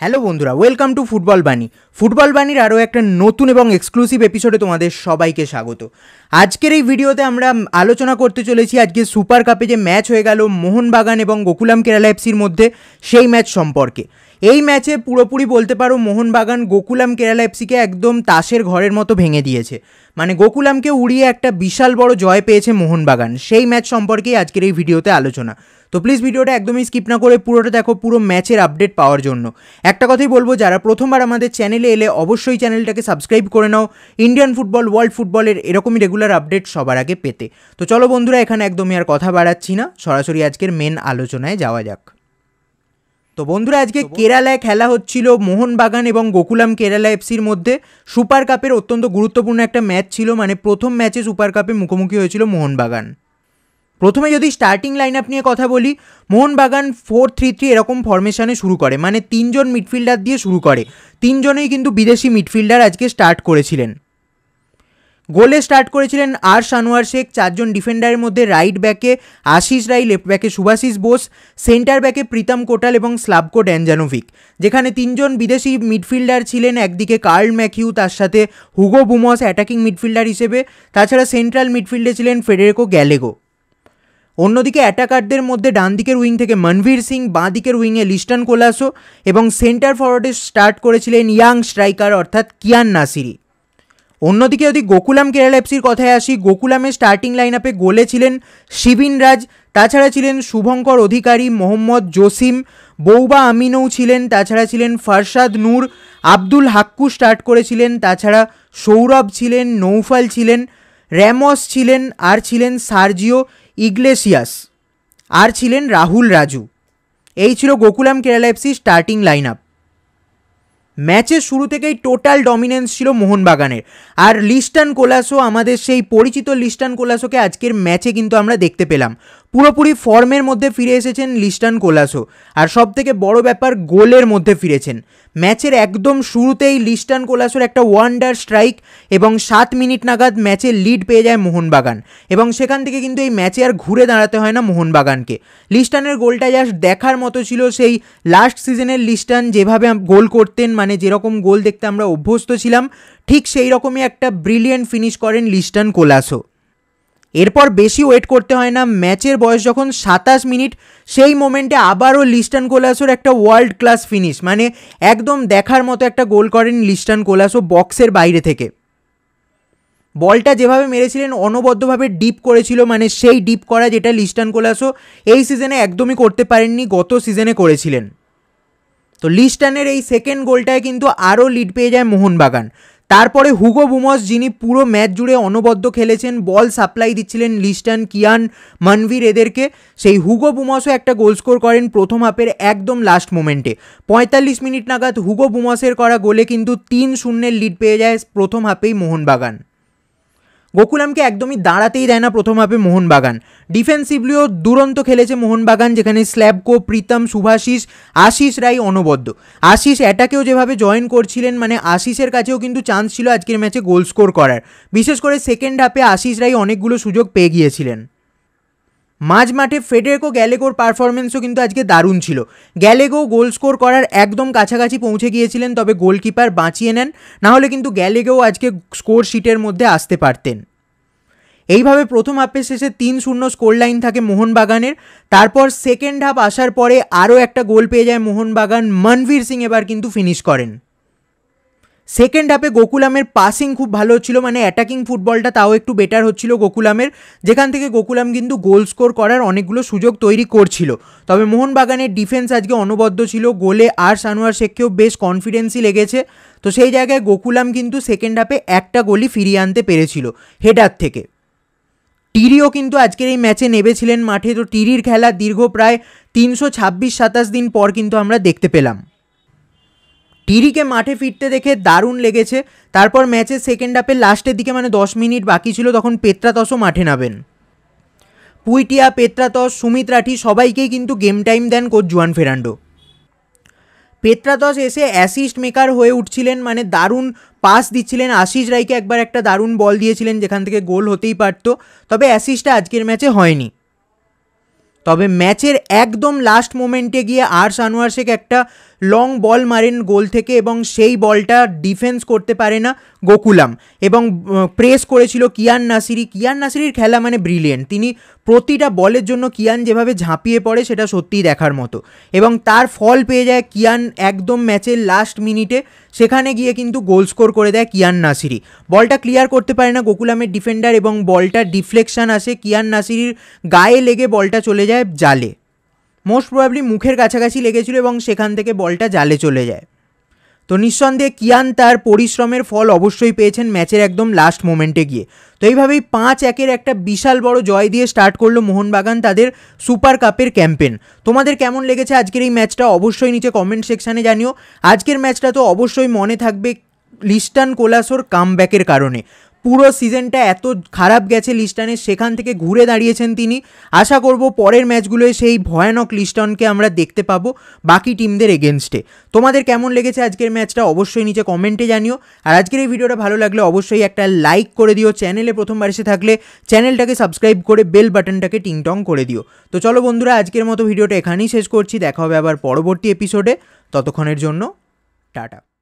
hello বন্ধুরা welcome to football Bani football বাণীর আরও একটা নতুন এবং এক্সক্লুসিভ এপিসোডে তোমাদের সবাইকে স্বাগত আজকের এই ভিডিওতে আমরা আলোচনা করতে চলেছি আজকে সুপার কাপে যে ম্যাচ হয়ে গেল মোহনবাগান এবং গোকুলাম কেরালা এফসির মধ্যে সেই ম্যাচ সম্পর্কে এই ম্যাচে পুরোপুরি বলতে পারো মোহনবাগান গোকুলাম কেরালা এফসিকে একদম তাসের ঘরের মতো ভেঙে দিয়েছে মানে গোকুলামকে উড়িয়ে একটা বিশাল বড় জয় পেয়েছে মোহনবাগান সেই ম্যাচ সম্পর্কেই আজকের এই ভিডিওতে আলোচনা তো প্লিজ ভিডিওটা একদমই স্কিপ না করে পুরোটা দেখো পুরো ম্যাচের আপডেট পাওয়ার জন্য একটা কথাই বলবো যারা প্রথমবার আমাদের চ্যানেলে এলে অবশ্যই চ্যানেলটাকে সাবস্ক্রাইব করে নাও ইন্ডিয়ান ফুটবল ওয়ার্ল্ড ফুটবলের এরকমই রেগুলার আপডেট সবার আগে পেতে তো চলো বন্ধুরা এখানে একদমই আর কথা বাড়াচ্ছি না সরাসরি আজকের মেন আলোচনায় যাওয়া যাক তো বন্ধুরা আজকে কেরালায় খেলা হচ্ছিল মোহনবাগান এবং গোকুলাম কেরালা এফসির মধ্যে সুপার কাপের অত্যন্ত গুরুত্বপূর্ণ একটা ম্যাচ ছিল মানে প্রথম ম্যাচে সুপার কাপে মুখোমুখি হয়েছিল মোহনবাগান প্রথমে যদি স্টার্টিং লাইন আপ নিয়ে কথা বলি মোহনবাগান ফোর থ্রি থ্রি এরকম ফরমেশানে শুরু করে মানে তিনজন মিডফিল্ডার দিয়ে শুরু করে তিনজনেই কিন্তু বিদেশি মিডফিল্ডার আজকে স্টার্ট করেছিলেন গোলে স্টার্ট করেছিলেন আর সানোয়ার শেখ চারজন ডিফেন্ডারের মধ্যে রাইট ব্যাকে আশিস রাই লেফট ব্যাকে সুভাশিস বোস সেন্টার ব্যাকে প্রীতম কোটাল এবং স্লাবকো ড্যানজানোভিক যেখানে তিনজন বিদেশি মিডফিল্ডার ছিলেন একদিকে কার্ল ম্যাকিউ তার সাথে হুগো বুমস অ্যাটাকিং মিডফিল্ডার হিসেবে তাছাড়া সেন্ট্রাল মিডফিল্ডে ছিলেন ফেডেরেকো গ্যালেগো অন্যদিকে অ্যাটাকারদের মধ্যে ডান দিকের উইং থেকে মনভীর সিং বাঁ দিকের উইংয়ে লিস্টন কোলাসো এবং সেন্টার ফরওয়ার্ডে স্টার্ট করেছিলেন ইয়াং স্ট্রাইকার অর্থাৎ কিয়ান নাসিরি অন্যদিকে যদি গোকুলাম কেরাল এফসির কথায় আসি গোকুলামের স্টার্টিং লাইন আপে গোলে ছিলেন শিবিন রাজ তাছাড়া ছিলেন শুভঙ্কর অধিকারী মোহাম্মদ জসিম বৌবা আমিনও ছিলেন তাছাড়া ছিলেন ফারসাদ নূর আব্দুল হাক্কু স্টার্ট করেছিলেন তাছাড়া সৌরভ ছিলেন নৌফাল ছিলেন র্যামস ছিলেন আর ছিলেন সার্জিও ইগলেসিয়াস আর ছিলেন রাহুল রাজু এই ছিল Gokulam Kerala FC starting line up ম্যাচের শুরু থেকেই টোটাল ডমিনেন্স ছিল মোহনবাগানের আর লিস্টান কোলাসো আমাদের সেই পরিচিত লিস্টান কোলাসোকে আজকের ম্যাচে কিন্তু আমরা দেখতে পেলাম পুরোপুরি ফর্মের মধ্যে ফিরে এসেছেন লিস্টান কোলাসো আর সব থেকে বড় ব্যাপার গোলের মধ্যে ফিরেছেন ম্যাচের একদম শুরুতেই লিস্টান কোলাসোর একটা ওয়ান্ডার স্ট্রাইক এবং সাত মিনিট নাগাদ ম্যাচে লিড পেয়ে যায় মোহনবাগান এবং সেখান থেকে কিন্তু এই ম্যাচে আর ঘুরে দাঁড়াতে হয় না মোহনবাগানকে লিস্টানের গোলটা জাস্ট দেখার মতো ছিল সেই লাস্ট সিজনের লিস্টান যেভাবে গোল করতেন মানে যেরকম গোল দেখতে আমরা অভ্যস্ত ছিলাম ঠিক সেই রকমই একটা ব্রিলিয়েন্ট ফিনিশ করেন লিস্টান কোলাসো এরপর বেশি ওয়েট করতে হয় না ম্যাচের বয়স যখন সাতাশ মিনিট সেই মোমেন্টে আবারও লিস্টান কোলাসোর একটা ওয়ার্ল্ড ক্লাস ফিনিশ মানে একদম দেখার মতো একটা গোল করেন লিস্টান কোলাসো বক্সের বাইরে থেকে বলটা যেভাবে মেরেছিলেন অনবদ্যভাবে ডিপ করেছিল মানে সেই ডিপ করা যেটা লিস্টান কোলাসো এই সিজনে একদমই করতে পারেননি গত সিজনে করেছিলেন তো লিস্টানের এই সেকেন্ড গোলটায় কিন্তু আরও লিড পেয়ে যায় মোহনবাগান তারপরে হুগো বুমস যিনি পুরো ম্যাচ জুড়ে অনবদ্য খেলেছেন বল সাপ্লাই দিচ্ছিলেন লিস্টান কিয়ান মানভীর এদেরকে সেই হুগো বুমসও একটা গোল স্কোর করেন প্রথম হাফের একদম লাস্ট মোমেন্টে পঁয়তাল্লিশ মিনিট নাগাদ হুগো বুমসের করা গোলে কিন্তু তিন শূন্যের লিড পেয়ে যায় প্রথম হাফেই মোহনবাগান গোকুলামকে একদমই দাঁড়াতেই দেয় না প্রথম হাফে মোহনবাগান ডিফেন্সিভলিও দুরন্ত খেলেছে মোহনবাগান যেখানে স্ল্যাবকো প্রীতম শুভাশিস আশিস রায় অনবদ্য আশিস অ্যাটাকেও যেভাবে জয়েন করছিলেন মানে আশিসের কাছেও কিন্তু চান্স ছিল আজকের ম্যাচে গোল স্কোর করার বিশেষ করে সেকেন্ড হাফে আশিস রায় অনেকগুলো সুযোগ পেয়ে গিয়েছিলেন মাঝ মাঠে ফেডেরকো গ্যালেগোর পারফরমেন্সও কিন্তু আজকে দারুণ ছিল গ্যালেগো গোল স্কোর করার একদম কাছাকাছি পৌঁছে গিয়েছিলেন তবে গোলকিপার বাঁচিয়ে নেন নাহলে কিন্তু গ্যালেগোও আজকে স্কোর শিটের মধ্যে আসতে পারতেন এইভাবে প্রথম হাফে শেষে তিন শূন্য স্কোর লাইন থাকে মোহনবাগানের তারপর সেকেন্ড হাফ আসার পরে আরও একটা গোল পেয়ে যায় মোহনবাগান মনভীর সিং এবার কিন্তু ফিনিশ করেন সেকেন্ড হাফে গোকুলামের পাসিং খুব ভালো হচ্ছিল মানে অ্যাটাকিং ফুটবলটা তাও একটু বেটার হচ্ছিল গোকুলামের যেখান থেকে গোকুলাম কিন্তু গোল স্কোর করার অনেকগুলো সুযোগ তৈরি করছিল তবে মোহনবাগানের ডিফেন্স আজকে অনবদ্য ছিল গোলে আর সানোয়ার শেখকেও বেশ কনফিডেন্সই লেগেছে তো সেই জায়গায় গোকুলাম কিন্তু সেকেন্ড হাফে একটা গোলই ফিরিয়ে আনতে পেরেছিল হেডার থেকে টিরিও কিন্তু আজকের এই ম্যাচে নেবেছিলেন মাঠে তো টিরির খেলা দীর্ঘ প্রায় তিনশো ছাব্বিশ সাতাশ দিন পর কিন্তু আমরা দেখতে পেলাম টিরিকে মাঠে ফিরতে দেখে দারুণ লেগেছে তারপর ম্যাচের সেকেন্ড হাফের লাস্টের দিকে মানে দশ মিনিট বাকি ছিল তখন পেত্রাতসও মাঠে নামেন পুইটিয়া পেত্রাতস সুমিত রাঠি সবাইকেই কিন্তু গেম টাইম দেন কোচ জুয়ান ফেরান্ডো পেত্রাতস এসে অ্যাসিস্ট মেকার হয়ে উঠছিলেন মানে দারুণ পাস দিচ্ছিলেন আশিস রায়কে একবার একটা দারুণ বল দিয়েছিলেন যেখান থেকে গোল হতেই পারত তবে অ্যাসিস্টটা আজকের ম্যাচে হয়নি তবে ম্যাচের একদম লাস্ট মোমেন্টে গিয়ে আর সানোয়ার শেখ একটা লং বল মারেন গোল থেকে এবং সেই বলটা ডিফেন্স করতে পারে না গোকুলাম এবং প্রেস করেছিল কিয়ান নাসিরি কিয়ান নাসিরির খেলা মানে ব্রিলিয়েন্ট তিনি প্রতিটা বলের জন্য কিয়ান যেভাবে ঝাঁপিয়ে পড়ে সেটা সত্যিই দেখার মতো এবং তার ফল পেয়ে যায় কিয়ান একদম ম্যাচের লাস্ট মিনিটে সেখানে গিয়ে কিন্তু গোল স্কোর করে দেয় কিয়ান নাসিরি বলটা ক্লিয়ার করতে পারে না গোকুলামের ডিফেন্ডার এবং বলটা ডিফ্লেকশান আসে কিয়ান নাসিরির গায়ে লেগে বলটা চলে যায় জালে মোস্ট প্রবাবলি মুখের কাছাকাছি লেগেছিল এবং সেখান থেকে বলটা জালে চলে যায় তো নিঃসন্দেহে কিয়ান তার পরিশ্রমের ফল অবশ্যই পেয়েছেন ম্যাচের একদম লাস্ট মোমেন্টে গিয়ে তো এইভাবেই পাঁচ একের একটা বিশাল বড় জয় দিয়ে স্টার্ট করলো মোহনবাগান তাদের সুপার কাপের ক্যাম্পেন তোমাদের কেমন লেগেছে আজকের এই ম্যাচটা অবশ্যই নিচে কমেন্ট সেকশানে জানিও আজকের ম্যাচটা তো অবশ্যই মনে থাকবে লিস্টান কোলাসোর কামব্যাকের কারণে পুরো সিজনটা এত খারাপ গেছে লিস্টনের সেখান থেকে ঘুরে দাঁড়িয়েছেন তিনি আশা করব পরের ম্যাচগুলোয় সেই ভয়ানক লিস্টনকে আমরা দেখতে পাবো বাকি টিমদের এগেনস্টে তোমাদের কেমন লেগেছে আজকের ম্যাচটা অবশ্যই নিচে কমেন্টে জানিও আর আজকের এই ভিডিওটা ভালো লাগলে অবশ্যই একটা লাইক করে দিও চ্যানেলে প্রথমবার এসে থাকলে চ্যানেলটাকে সাবস্ক্রাইব করে বেল বাটনটাকে টিংটং করে দিও তো চলো বন্ধুরা আজকের মতো ভিডিওটা এখানেই শেষ করছি দেখা হবে আবার পরবর্তী এপিসোডে ততক্ষণের জন্য টাটা